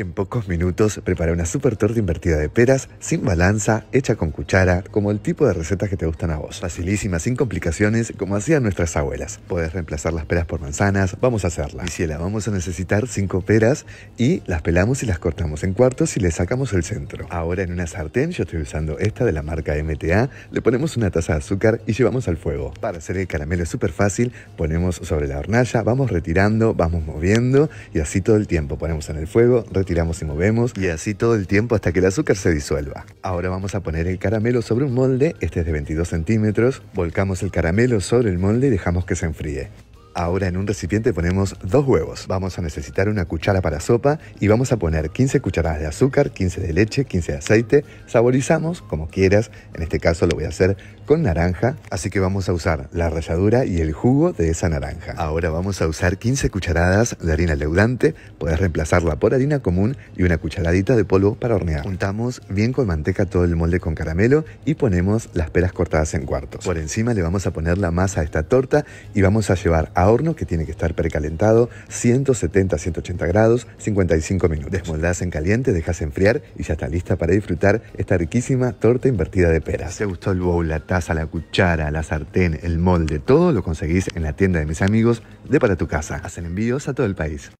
En pocos minutos prepara una super torta invertida de peras, sin balanza, hecha con cuchara, como el tipo de recetas que te gustan a vos. Facilísima, sin complicaciones, como hacían nuestras abuelas. Podés reemplazar las peras por manzanas, vamos a hacerla. Y si la vamos a necesitar 5 peras y las pelamos y las cortamos en cuartos y le sacamos el centro. Ahora en una sartén, yo estoy usando esta de la marca MTA, le ponemos una taza de azúcar y llevamos al fuego. Para hacer el caramelo es súper fácil, ponemos sobre la hornalla, vamos retirando, vamos moviendo y así todo el tiempo. Ponemos en el fuego, retiramos Tiramos y movemos y así todo el tiempo hasta que el azúcar se disuelva. Ahora vamos a poner el caramelo sobre un molde, este es de 22 centímetros, volcamos el caramelo sobre el molde y dejamos que se enfríe. Ahora en un recipiente ponemos dos huevos. Vamos a necesitar una cuchara para sopa y vamos a poner 15 cucharadas de azúcar, 15 de leche, 15 de aceite. Saborizamos como quieras. En este caso lo voy a hacer con naranja. Así que vamos a usar la ralladura y el jugo de esa naranja. Ahora vamos a usar 15 cucharadas de harina leudante. Podés reemplazarla por harina común y una cucharadita de polvo para hornear. Juntamos bien con manteca todo el molde con caramelo y ponemos las peras cortadas en cuartos. Por encima le vamos a poner la masa a esta torta y vamos a llevar a horno que tiene que estar precalentado, 170-180 grados, 55 minutos. Desmoldás en caliente, dejas enfriar y ya está lista para disfrutar esta riquísima torta invertida de peras. Si te gustó el bowl, la taza, la cuchara, la sartén, el molde, todo lo conseguís en la tienda de mis amigos de Para tu Casa. Hacen envíos a todo el país.